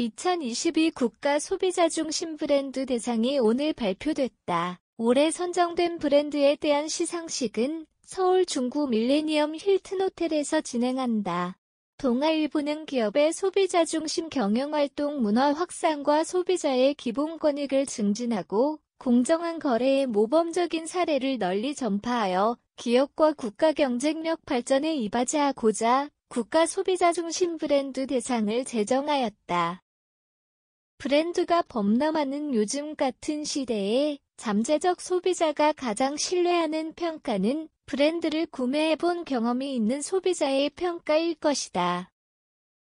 2022 국가 소비자 중심 브랜드 대상이 오늘 발표됐다. 올해 선정된 브랜드에 대한 시상식은 서울 중구 밀레니엄 힐튼 호텔에서 진행한다. 동아일보는 기업의 소비자 중심 경영활동 문화 확산과 소비자의 기본 권익을 증진하고 공정한 거래의 모범적인 사례를 널리 전파하여 기업과 국가 경쟁력 발전에 이바지하고자 국가 소비자 중심 브랜드 대상을 제정하였다. 브랜드가 범람하는 요즘 같은 시대에 잠재적 소비자가 가장 신뢰하는 평가는 브랜드를 구매해본 경험이 있는 소비자의 평가일 것이다.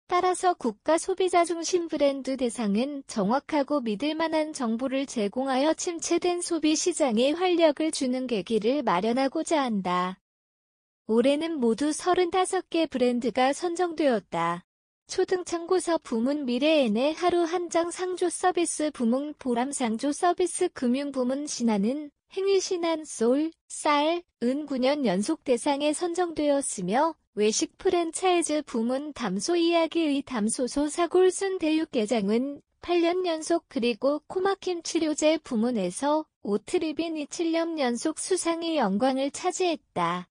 따라서 국가 소비자 중심 브랜드 대상은 정확하고 믿을만한 정보를 제공하여 침체된 소비 시장에 활력을 주는 계기를 마련하고자 한다. 올해는 모두 35개 브랜드가 선정되었다. 초등창고서 부문 미래엔의 하루 한 장 상조 서비스 부문 보람상조 서비스 금융부문 신화는 행위신한 솔, 쌀, 은 9년 연속 대상에 선정되었으며 외식 프랜차이즈 부문 담소 이야기의 담소소 사골순 대육계장은 8년 연속 그리고 코막힘 치료제 부문에서 오트리빈이 7년 연속 수상의 영광을 차지했다.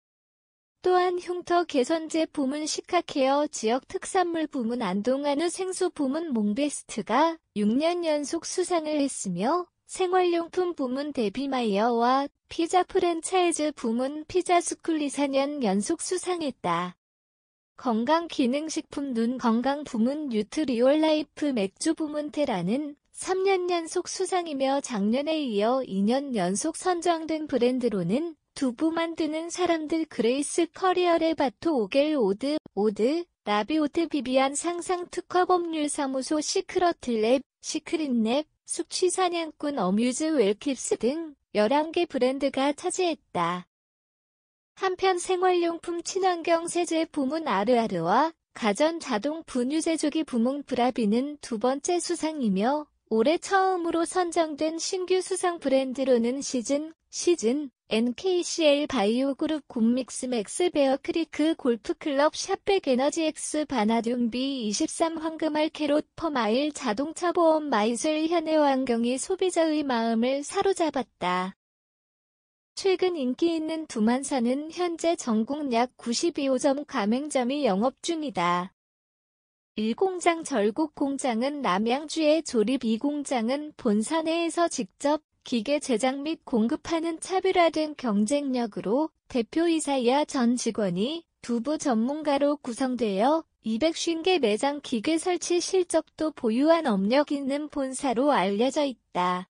또한 흉터 개선제 부문 시카케어 지역 특산물 부문 안동한우 생수 부문 몽베스트가 6년 연속 수상을 했으며 생활용품 부문 데빌마이어와 피자 프랜차이즈 부문 피자스쿨이 4년 연속 수상했다. 건강기능식품 눈 건강 부문 뉴트리올 라이프 맥주 부문 테라는 3년 연속 수상이며 작년에 이어 2년 연속 선정된 브랜드로는 두부 만드는 사람들 그레이스 커리어레 바토 오겔 오드 오드 라비오트 비비안 상상 특허 법률 사무소 시크러틀랩 시크릿랩 숙취 사냥꾼 어뮤즈 웰킵스 등 11개 브랜드가 차지했다. 한편 생활용품 친환경 세제 부문 아르아르와 가전 자동 분유 제조기 부문 브라비는 두 번째 수상이며 올해 처음으로 선정된 신규 수상 브랜드로는 시즌, 시즌, NKCL 바이오 그룹 곰믹스 맥스 베어 크리크 골프클럽 샵백 에너지 엑스 바나듐 B23 황금알 캐롯 퍼마일 자동차 보험 마이슬 현해환경이 소비자의 마음을 사로잡았다. 최근 인기 있는 두만사는 현재 전국 약9 2호점 가맹점이 영업 중이다. 1공장 절곡공장은 남양주의 조립 2공장은 본사 내에서 직접 기계 제작 및 공급하는 차별화된 경쟁력으로 대표이사이야 전 직원이 두부 전문가로 구성되어 250개 매장 기계 설치 실적도 보유한 업력 있는 본사로 알려져 있다.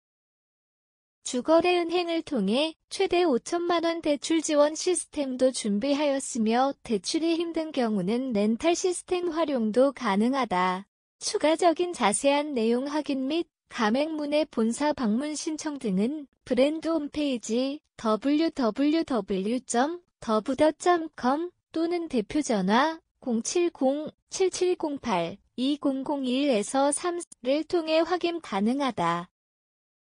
주거래 은행을 통해 최대 5천만원 대출 지원 시스템도 준비하였으며 대출이 힘든 경우는 렌탈 시스템 활용도 가능하다. 추가적인 자세한 내용 확인 및 감액문의 본사 방문 신청 등은 브랜드 홈페이지 www.더부더.com 또는 대표 전화 0 7 0 7 7 0 8 2 0 0 1 3를 통해 확인 가능하다.